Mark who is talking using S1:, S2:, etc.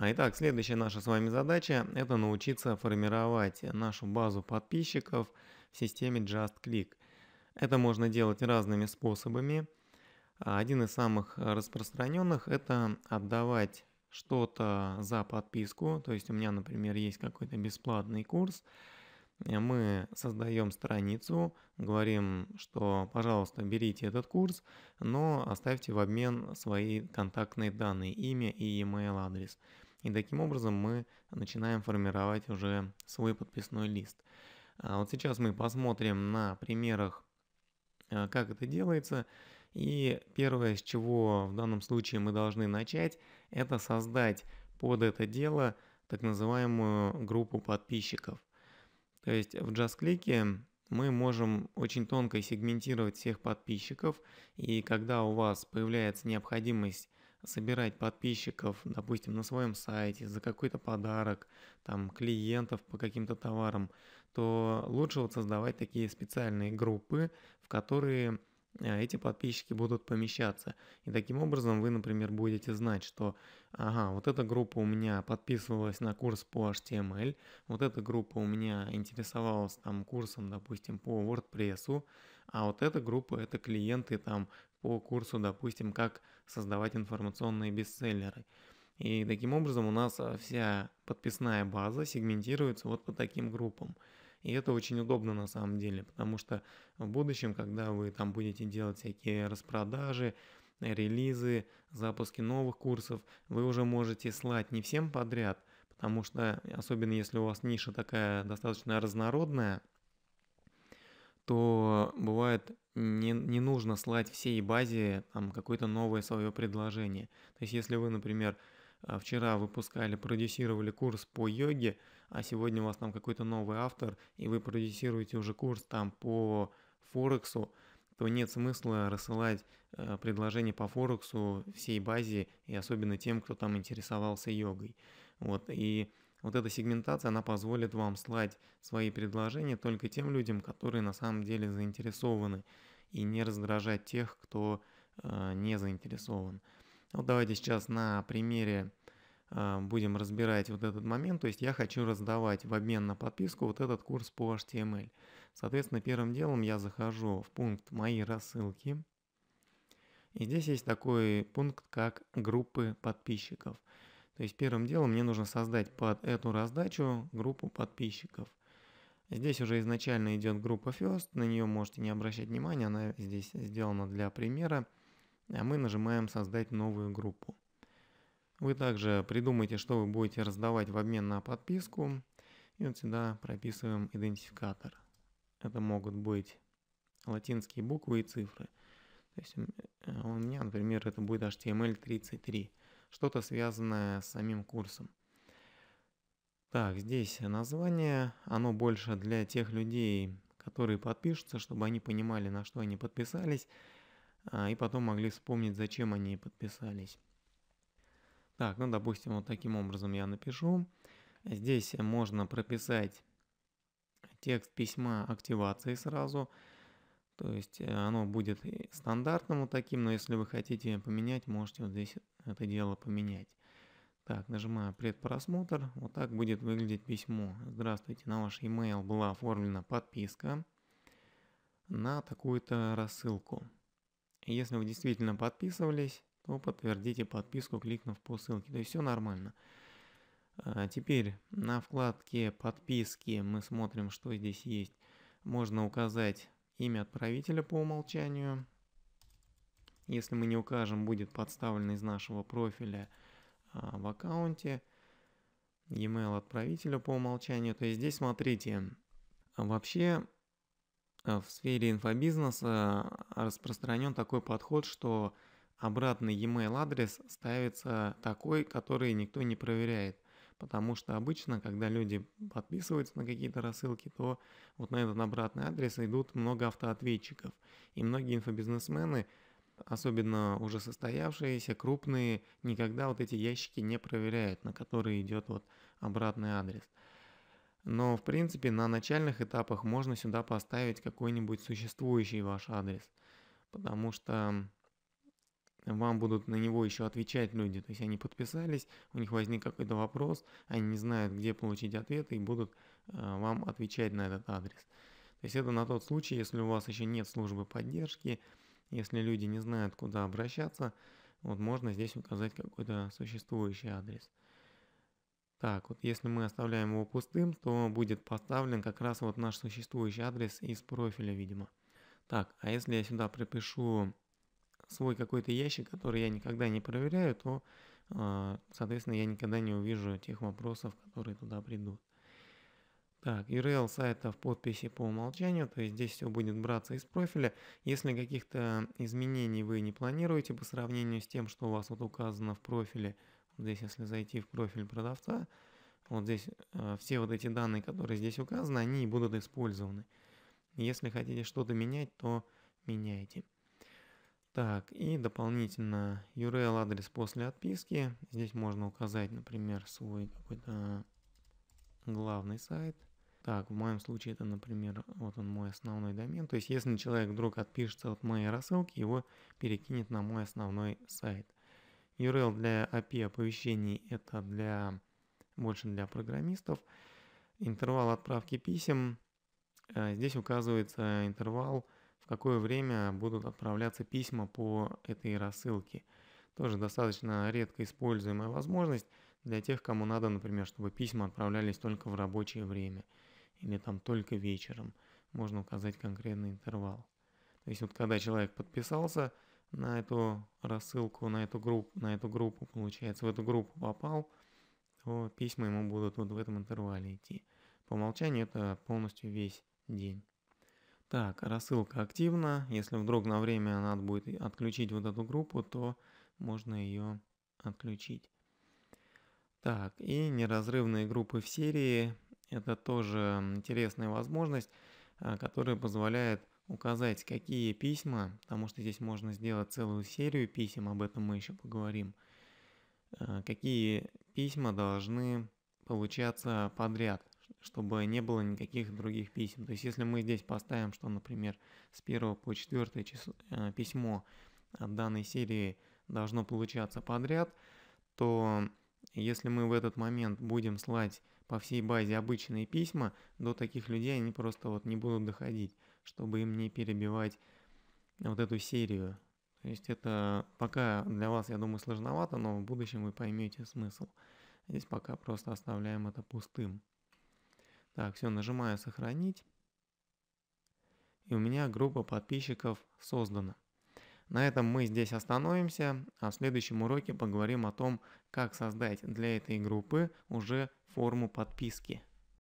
S1: А итак, следующая наша с вами задача – это научиться формировать нашу базу подписчиков в системе JustClick. Это можно делать разными способами. Один из самых распространенных – это отдавать что-то за подписку. То есть у меня, например, есть какой-то бесплатный курс. Мы создаем страницу, говорим, что, пожалуйста, берите этот курс, но оставьте в обмен свои контактные данные, имя и email адрес. И таким образом мы начинаем формировать уже свой подписной лист. А вот сейчас мы посмотрим на примерах, э, как это делается. И первое, с чего в данном случае мы должны начать, это создать под это дело так называемую группу подписчиков. То есть в JustClick мы можем очень тонко сегментировать всех подписчиков, и когда у вас появляется необходимость собирать подписчиков, допустим, на своем сайте за какой-то подарок, там, клиентов по каким-то товарам, то лучше вот создавать такие специальные группы, в которые э, эти подписчики будут помещаться. И таким образом вы, например, будете знать, что ага, вот эта группа у меня подписывалась на курс по HTML, вот эта группа у меня интересовалась там курсом, допустим, по WordPress, а вот эта группа это клиенты там по курсу, допустим, как создавать информационные бестселлеры. И таким образом у нас а, вся подписная база сегментируется вот по таким группам. И это очень удобно на самом деле, потому что в будущем, когда вы там будете делать всякие распродажи, релизы, запуски новых курсов, вы уже можете слать не всем подряд, потому что, особенно если у вас ниша такая достаточно разнородная, то бывает не, не нужно слать всей базе там, какое-то новое свое предложение. То есть если вы, например, а, вчера выпускали, продюсировали курс по йоге, а сегодня у вас там какой-то новый автор, и вы продюсируете уже курс там по Форексу, то нет смысла рассылать э, а, предложения по Форексу всей базе, и особенно тем, кто там интересовался йогой. Вот, и вот эта сегментация, она позволит вам слать свои предложения только тем людям, которые на самом деле заинтересованы, и не раздражать тех, кто э, не заинтересован. Вот давайте сейчас на примере э, будем разбирать вот этот момент. То есть я хочу раздавать в обмен на подписку вот этот курс по HTML. Соответственно, первым делом я захожу в пункт «Мои рассылки». И здесь есть такой пункт, как группы подписчиков. То есть первым делом мне нужно создать под эту раздачу группу подписчиков. Здесь уже изначально идет группа First, на нее можете не обращать внимания, она здесь сделана для примера. А мы нажимаем «Создать новую группу». Вы также придумайте, что вы будете раздавать в обмен на подписку. И вот сюда прописываем идентификатор. Это могут быть латинские буквы и цифры. То есть э, у меня, например, это будет HTML33 что-то связанное с самим курсом. Так, здесь название, оно больше для тех людей, которые подпишутся, чтобы они понимали, на что они подписались, а, и потом могли вспомнить, зачем они подписались. Так, ну, допустим, вот таким образом я напишу. Здесь можно прописать текст письма активации сразу. То есть э, оно будет стандартным вот таким, но если вы хотите поменять, можете вот здесь это дело поменять. Так, нажимаю предпросмотр. Вот так будет выглядеть письмо. Здравствуйте, на ваш e-mail была оформлена подписка на такую-то рассылку. Если вы действительно подписывались, то подтвердите подписку, кликнув по ссылке. То есть все нормально. А, теперь на вкладке подписки мы смотрим, что здесь есть. Можно указать имя отправителя по умолчанию. Если мы не укажем, будет подставлен из нашего профиля а, в аккаунте email mail отправителя по умолчанию. То есть здесь смотрите, вообще э, в сфере инфобизнеса распространен такой подход, что обратный e-mail адрес ставится такой, который никто не проверяет. Потому что обычно, когда люди подписываются на какие-то рассылки, то вот на этот обратный адрес идут много автоответчиков. И многие инфобизнесмены особенно уже состоявшиеся, крупные, никогда вот эти ящики не проверяют, на которые идет вот обратный адрес. Но в принципе на начальных этапах можно сюда поставить какой-нибудь существующий ваш адрес, потому что вам будут на него еще отвечать люди. То есть они подписались, у них возник какой-то вопрос, они не знают, где получить ответ и будут э, вам отвечать на этот адрес. То есть это на тот случай, если у вас еще нет службы поддержки, если люди не знают, куда обращаться, вот можно здесь указать какой-то существующий адрес. Так, вот если мы оставляем его пустым, то будет поставлен как раз вот наш существующий адрес из профиля, видимо. Так, а если я сюда припишу свой какой-то ящик, который я никогда не проверяю, то, а, соответственно, я никогда не увижу тех вопросов, которые туда придут. Так, URL сайта в подписи по умолчанию, то есть здесь все будет браться из профиля. Если каких-то изменений вы не планируете по сравнению с тем, что у вас вот указано в профиле, вот здесь если зайти в профиль продавца, вот здесь э, все вот эти данные, которые здесь указаны, они будут использованы. Если хотите что-то менять, то меняйте. Так, и дополнительно URL адрес после отписки. Здесь можно указать, например, свой какой-то главный сайт – так, в моем случае это, например, вот он мой основной домен. То есть, если человек вдруг отпишется от моей рассылки, его перекинет на мой основной сайт. URL для API оповещений – это для, больше для программистов. Интервал отправки писем. Э, здесь указывается интервал, в какое время будут отправляться письма по этой рассылке. Тоже достаточно редко используемая возможность для тех, кому надо, например, чтобы письма отправлялись только в рабочее время – или там только вечером. Можно указать конкретный интервал. То есть вот когда человек подписался на эту рассылку, на эту группу, на эту группу, получается, в эту группу попал, то письма ему будут вот в этом интервале идти. По умолчанию это полностью весь день. Так, рассылка активна. Если вдруг на время надо будет отключить вот эту группу, то можно ее отключить. Так, и неразрывные группы в серии это тоже интересная возможность, э, которая позволяет указать, какие письма, потому что здесь можно сделать целую серию писем, об этом мы еще поговорим, э, какие письма должны получаться подряд, чтобы не было никаких других писем. То есть если мы здесь поставим, что, например, с 1 по 4 число, э, письмо от данной серии должно получаться подряд, то если мы в этот момент будем слать по всей базе обычные письма, до таких людей они просто вот не будут доходить, чтобы им не перебивать вот эту серию. То есть это пока для вас, я думаю, сложновато, но в будущем вы поймете смысл. Здесь пока просто оставляем это пустым. Так, все, нажимаю сохранить. И у меня группа подписчиков создана. На этом мы здесь остановимся, а в следующем уроке поговорим о том, как создать для этой группы уже форму подписки.